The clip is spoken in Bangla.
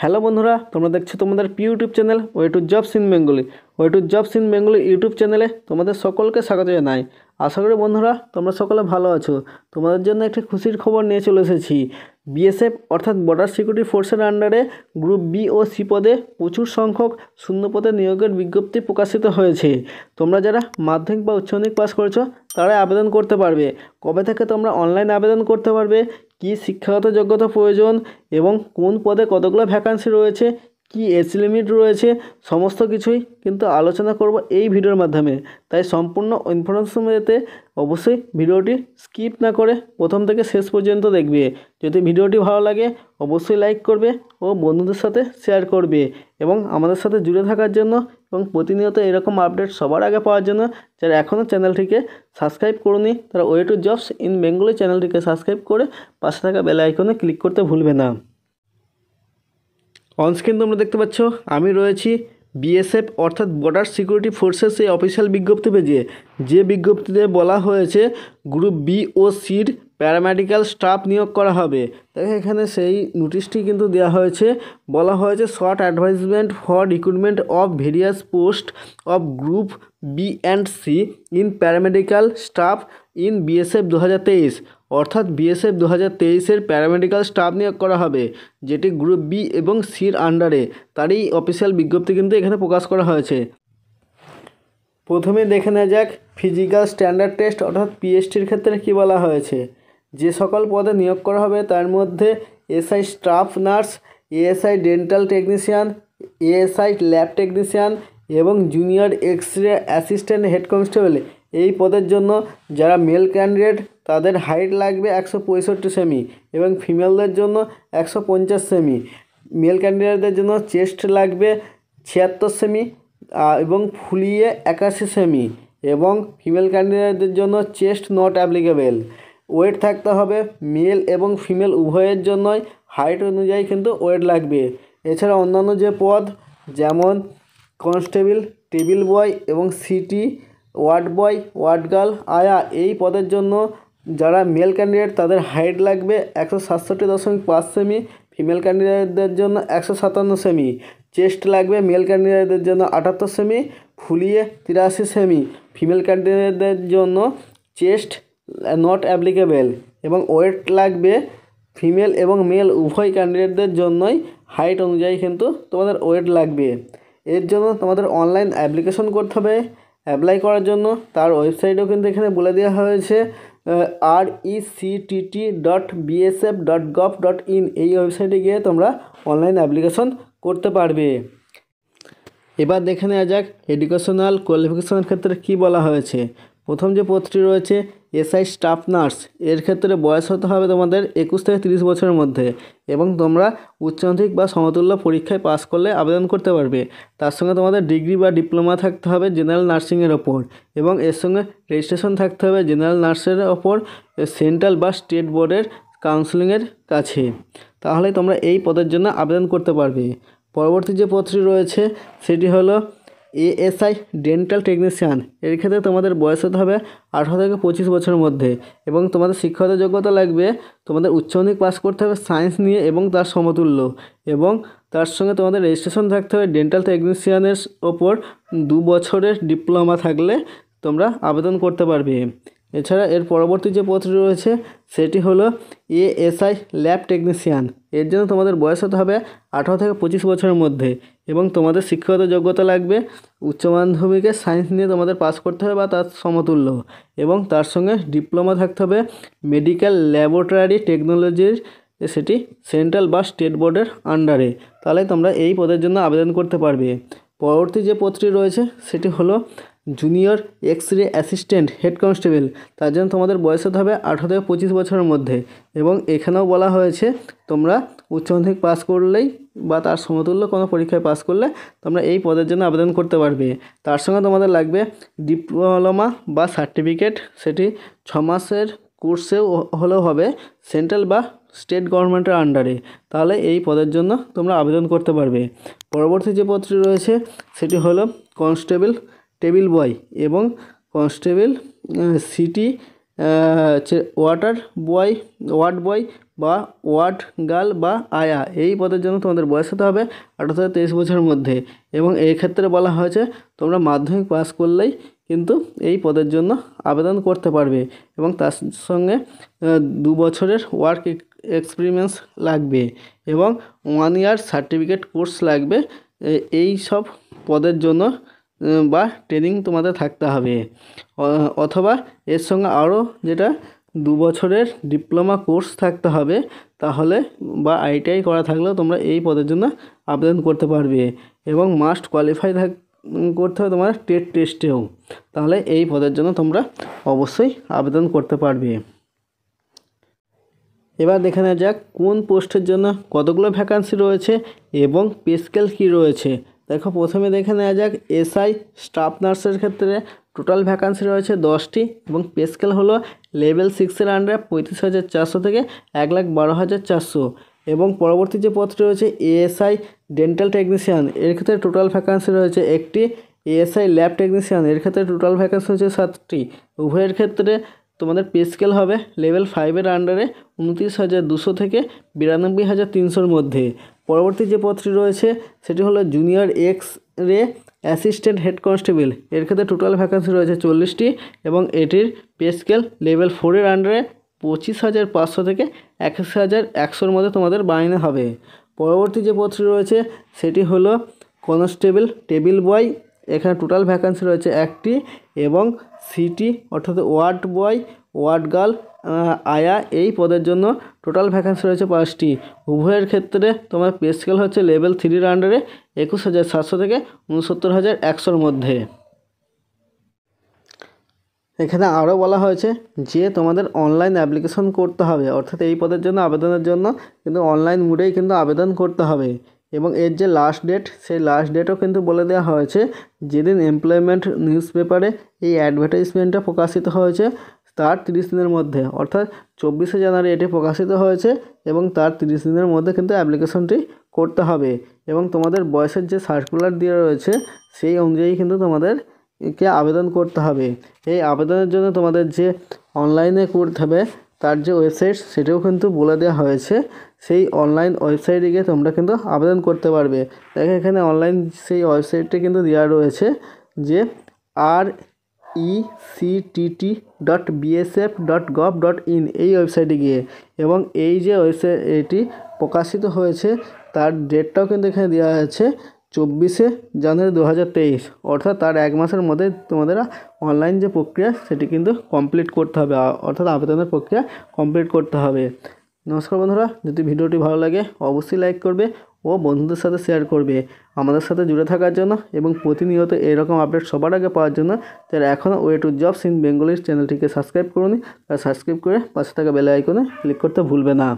হ্যালো বন্ধুরা তোমরা দেখছো তোমাদের প্রিয় YouTube channel way to jobs in Bengali way to jobs in Bengali YouTube চ্যানেলে তোমাদের সকলকে স্বাগত জানাই আশা করি বন্ধুরা তোমরা সকলে ভালো আছো তোমাদের জন্য একটি খুশির খবর নিয়ে চলে এসেছি বিএসএফ অর্থাৎ বর্ডার সিকিউরিটি ফোর্সের আন্ডারে গ্রুপ বি ও সি পদে প্রচুর সংখ্যক শূন্যপদে নিয়োগের বিজ্ঞপ্তি প্রকাশিত হয়েছে তোমরা যারা মাধ্যমিক বা উচ্চমাধ্যমিক পাস করেছো তারাই আবেদন করতে পারবে কবে থেকে তোমরা অনলাইন আবেদন করতে পারবে কী শিক্ষাগত যোগ্যতা প্রয়োজন এবং কোন পদে কতগুলো ভ্যাকান্সি রয়েছে কি এস লিমিট রয়েছে সমস্ত কিছুই কিন্তু আলোচনা করব এই ভিডিওর মাধ্যমে তাই সম্পূর্ণ ইনফরমেশন পেতে অবশ্যই ভিডিওটি স্কিপ না করে প্রথম থেকে শেষ পর্যন্ত দেখবে যদি ভিডিওটি ভালো লাগে অবশ্যই লাইক করবে ও বন্ধুদের সাথে শেয়ার করবে এবং আমাদের সাথে জুড়ে থাকার জন্য এবং প্রতিনিয়ত এরকম আপডেট সবার আগে পাওয়ার জন্য যারা এখনও চ্যানেলটিকে সাবস্ক্রাইব করুনি তারা way to jobs in Bengali চ্যানেলটিকে সাবস্ক্রাইব করে পাশে থাকা বেল আইকনে ক্লিক করতে ভুলবে না অনস্ক্রিন তোমরা দেখতে পাচ্ছ আমি রয়েছি বিএসএফ অর্থাৎ বর্ডার সিকিউরিটি ফোর্সেস এই অফিসিয়াল বিজ্ঞপ্তি পেজে যে বিজ্ঞপ্তিতে বলা হয়েছে গ্রুপ বি ও সির প্যারামেডিক্যাল স্টাফ নিয়োগ করা হবে তাই এখানে সেই নোটিশটি কিন্তু দেওয়া হয়েছে বলা হয়েছে short advertisement for recruitment of various post of group B and C in paramedical staff in BSF দু হাজার তেইশ অর্থাৎ বিএসএফ দু হাজার তেইশের প্যারামেডিক্যাল স্টাফ নিয়োগ করা হবে যেটি গ্রুপ বি এবং সির আন্ডারে তারই অফিসিয়াল বিজ্ঞপ্তি কিন্তু এখানে প্রকাশ করা হয়েছে প্রথমে দেখে নেওয়া যাক ফিজিক্যাল স্ট্যান্ডার্ড টেস্ট অর্থাৎ পিএসটির ক্ষেত্রে কী বলা হয়েছে যে সকল পদে নিয়োগ করা হবে তার মধ্যে SI staff nurse ASI dental technician ASI lab technician এবং junior X ray assistant head constable এই পদের জন্য যারা মেল ক্যান্ডিডেট তাদের হাইট লাগবে একশো পঁয়ষট্টি সেমি এবং ফিমেলদের জন্য একশো পঞ্চাশ সেমি মেল ক্যান্ডিডেটদের জন্য চেস্ট লাগবে ছিয়াত্তর সেমি এবং ফুলিয়ে একাশি সেমি এবং ফিমেল ক্যান্ডিডেটদের জন্য চেস্ট নট অ্যাপ্লিকেবেল ওয়েট থাকতে হবে মেল এবং ফিমেল উভয়ের জন্যই হাইট অনুযায়ী কিন্তু ওয়েট লাগবে এছাড়া অন্যান্য যে পদ যেমন কনস্টেবল টেবিল বয় এবং সিটি ওয়ার্ড বয় ওয়ার্ড গার্ল আয়া এই পদের জন্য যারা মেল ক্যান্ডিডেট তাদের হাইট লাগবে একশো সাতষট্টি দশমিক পাঁচ সেমি ফিমেল ক্যান্ডিডেটদের জন্য একশো সাতান্ন সেমি চেস্ট লাগবে মেল ক্যান্ডিডেটদের জন্য আটাত্তর সেমি ফুলিয়ে তিরাশি সেমি ফিমেল ক্যান্ডিডেটদের জন্য চেস্ট নট অ্যাপ্লিকেবেল এবং ওয়েট লাগবে ফিমেল এবং মেল উভয় ক্যান্ডিডেটদের জন্যই হাইট অনুযায়ী কিন্তু তোমাদের ওয়েট লাগবে এর জন্য তোমাদের অনলাইন অ্যাপ্লিকেশন করতে হবে অ্যাপ্লাই করার জন্য তার ওয়েবসাইটও কিন্তু এখানে বলে দেওয়া হয়েছে R ECTT dot BSF dot gov dot in এই ওয়েবসাইটে গিয়ে তোমরা অনলাইন অ্যাপ্লিকেশন করতে পারবে এবার দেখে নেওয়া যাক এডুকেশনাল কোয়ালিফিকেশনের ক্ষেত্রে কি বলা হয়েছে প্রথম যে পদটি রয়েছে এসআই স্টাফ নার্স এর ক্ষেত্রে বয়স হতে হবে তোমাদের একুশ থেকে তিরিশ বছরের মধ্যে এবং তোমরা উচ্চমাধ্যমিক বা সমতুল্য পরীক্ষায় পাস করলে আবেদন করতে পারবে তার সঙ্গে তোমাদের ডিগ্রি বা ডিপ্লোমা থাকতে হবে জেনারেল নার্সিংয়ের ওপর এবং এর সঙ্গে রেজিস্ট্রেশন থাকতে হবে জেনারেল নার্সের ওপর সেন্ট্রাল বা স্টেট বোর্ডের কাউন্সিলিংয়ের কাছে তাহলে তোমরা এই পদের জন্য আবেদন করতে পারবে পরবর্তী যে পদটি রয়েছে সেটি হলো এএসআই ডেন্টাল টেকনিশিয়ান এর ক্ষেত্রে তোমাদের বয়স হতে হবে আঠারো থেকে পঁচিশ বছরের মধ্যে এবং তোমাদের শিক্ষাগত যোগ্যতা লাগবে তোমাদের উচ্চমাধ্যমিক পাস করতে হবে সায়েন্স নিয়ে এবং তার সমতুল্য এবং তার সঙ্গে তোমাদের রেজিস্ট্রেশন থাকতে হবে ডেন্টাল টেকনিশিয়ানের ওপর দু বছরের ডিপ্লোমা থাকলে তোমরা আবেদন করতে পারবে এছাড়া এর পরবর্তী যে পথ রয়েছে সেটি হলো এএসআই ল্যাব টেকনিশিয়ান এর জন্য তোমাদের বয়স হতে হবে আঠারো থেকে পঁচিশ বছরের মধ্যে এবং তোমাদের শিক্ষাগত যোগ্যতা লাগবে উচ্চ মাধ্যমিকে সায়েন্স নিয়ে তোমাদের পাস করতে হবে বা তার সমতুল্য এবং তার সঙ্গে ডিপ্লোমা থাকতে হবে মেডিকেল ল্যাবরেটরি টেকনোলজির সেটি সেন্ট্রাল বা স্টেট বোর্ডের আন্ডারে তাহলে তোমরা এই পদের জন্য আবেদন করতে পারবে পরবর্তী যে পদটি রয়েছে সেটি হলো junior X ray assistant head constable তার জন্য তোমাদের বয়স হতে হবে আঠারো থেকে পঁচিশ বছরের মধ্যে এবং এখানেও বলা হয়েছে তোমরা উচ্চ মাধ্যমিক পাস করলেই বা তার সমতুল্য কোনো পরীক্ষায় পাস করলে তোমরা এই পদের জন্য আবেদন করতে পারবে তার সঙ্গে তোমাদের লাগবে ডিপ্লোমা বা সার্টিফিকেট সেটি ছ মাসের কোর্সেও হলেও হবে সেন্ট্রাল বা স্টেট গভর্নমেন্টের আন্ডারে তাহলে এই পদের জন্য তোমরা আবেদন করতে পারবে পরবর্তী যে পদটি রয়েছে সেটি হলো কনস্টেবল টেবিল বয় এবং কনস্টেবল সিটি হচ্ছে ওয়াটার বয় ওয়ার্ড বয় বা ওয়ার্ড গার্ল বা আয়া এই পদের জন্য তোমাদের বয়স হতে হবে আঠারো থেকে তেইশ বছরের মধ্যে এবং এই ক্ষেত্রে বলা হয়েছে তোমরা মাধ্যমিক পাস করলেই কিন্তু এই পদের জন্য আবেদন করতে পারবে এবং তার সঙ্গে দু বছরের ওয়ার্ক এক্সপিরিয়েন্স লাগবে এবং ওয়ান ইয়ার সার্টিফিকেট কোর্স লাগবে এই সব পদের জন্য বা ট্রেনিং তোমাদের থাকতে হবে অথবা এর সঙ্গে আরও যেটা দু বছরের ডিপ্লোমা কোর্স থাকতে হবে তাহলে বা আইটিআই করা থাকলেও তোমরা এই পদের জন্য আবেদন করতে পারবে এবং মাস্ট কোয়ালিফাই থাক করতে হবে তোমার টেট টেস্টেও তাহলে এই পদের জন্য তোমরা অবশ্যই আবেদন করতে পারবে এবার দেখে নেওয়া যাক কোন পোস্টের জন্য কতগুলো ভ্যাকান্সি রয়েছে এবং পে স্কেল কী রয়েছে দেখো প্রথমে দেখে নেওয়া যাক এসআই স্টাফ নার্সের ক্ষেত্রে টোটাল ভ্যাকান্সি রয়েছে দশটি এবং পেস্কেল হলো লেভেল সিক্সের আন্ডারে পঁয়ত্রিশ হাজার চারশো থেকে এক লাখ বারো হাজার চারশো এবং পরবর্তী যে পদটি রয়েছে এএসআই ডেন্টাল টেকনিশিয়ান এর ক্ষেত্রে টোটাল ভ্যাকান্সি রয়েছে একটি এএসআই ল্যাব টেকনিশিয়ান এর ক্ষেত্রে টোটাল ভ্যাকান্সি হচ্ছে সাতটি উভয়ের ক্ষেত্রে তোমাদের পে স্কেল হবে লেভেল ফাইভের আন্ডারে উনত্রিশ হাজার দুশো থেকে বিরানব্বই হাজার তিনশোর মধ্যে পরবর্তী যে পদটি রয়েছে সেটি হলো junior X ray assistant head constable এর ক্ষেত্রে টোটাল ভ্যাকান্সি রয়েছে চল্লিশটি এবং এটির পে স্কেল লেভেল ফোরের আন্ডারে পঁচিশ হাজার পাঁচশো থেকে একুশ হাজার একশোর মধ্যে তোমাদের বাইনে হবে পরবর্তী যে পদটি রয়েছে সেটি হলো কনস্টেবল টেবিল বয় এখানে টোটাল ভ্যাকান্সি রয়েছে একটি এবং সিটি অর্থাৎ ওয়ার্ড বয় ওয়ার্ড গার্ল আয়া এই পদের জন্য টোটাল ভ্যাকান্সি রয়েছে পাঁচটি উভয়ের ক্ষেত্রে তোমার পে স্কেল হচ্ছে লেভেল থ্রির আন্ডারে একুশ হাজার সাতশো থেকে উনসত্তর হাজার একশোর মধ্যে এখানে আরও বলা হয়েছে যে তোমাদের অনলাইন অ্যাপ্লিকেশন করতে হবে অর্থাৎ এই পদের জন্য আবেদনের জন্য কিন্তু অনলাইন মুডেই কিন্তু আবেদন করতে হবে এবং এর যে লাস্ট ডেট সেই লাস্ট ডেটও কিন্তু বলে দেওয়া হয়েছে যেদিন এমপ্লয়মেন্ট নিউজ পেপারে এই অ্যাডভার্টাইজমেন্টটা প্রকাশিত হয়েছে তার তিরিশ দিনের মধ্যে অর্থাৎ চব্বিশে জানুয়ারি এটি প্রকাশিত হয়েছে এবং তার তিরিশ দিনের মধ্যে কিন্তু অ্যাপ্লিকেশনটি করতে হবে এবং তোমাদের বয়সের যে সার্কুলার দেওয়া রয়েছে সেই অনুযায়ী কিন্তু তোমাদেরকে আবেদন করতে হবে এই আবেদনের জন্য তোমাদের যে অনলাইনে করতে হবে তার যে ওয়েবসাইট সেটাও কিন্তু বলে দেওয়া হয়েছে সেই অনলাইন ওয়েবসাইটে গিয়ে তোমরা কিন্তু আবেদন করতে পারবে দেখো এখানে অনলাইন সেই ওয়েবসাইটটি কিন্তু দেওয়া রয়েছে যে R E C T dot BSF dot gov dot in এই ওয়েবসাইটে গিয়ে এবং এই যে ওয়েবসাইট এটি প্রকাশিত হয়েছে তার ডেটটাও কিন্তু এখানে দেওয়া হয়েছে চব্বিশে জানুয়ারি দু হাজার তেইশ অর্থাৎ তার এক মাসের মধ্যে তোমাদের অনলাইন যে প্রক্রিয়া সেটি কিন্তু কমপ্লিট করতে হবে অর্থাৎ আবেদনের প্রক্রিয়া কমপ্লিট করতে হবে নমস্কার বন্ধুরা যদি ভিডিওটি ভালো লাগে অবশ্যই লাইক করবে ও বন্ধুদের সাথে শেয়ার করবে আমাদের সাথে জুড়ে থাকার জন্য এবং প্রতিনিয়ত এরকম আপডেট সবার আগে পাওয়ার জন্য তারা এখনও ওয়ে টু জবস ইন বেঙ্গলির চ্যানেলটিকে সাবস্ক্রাইব করুন তারা সাবস্ক্রাইব করে পাশে থাকা বেল আইকনে ক্লিক করতে ভুলবে না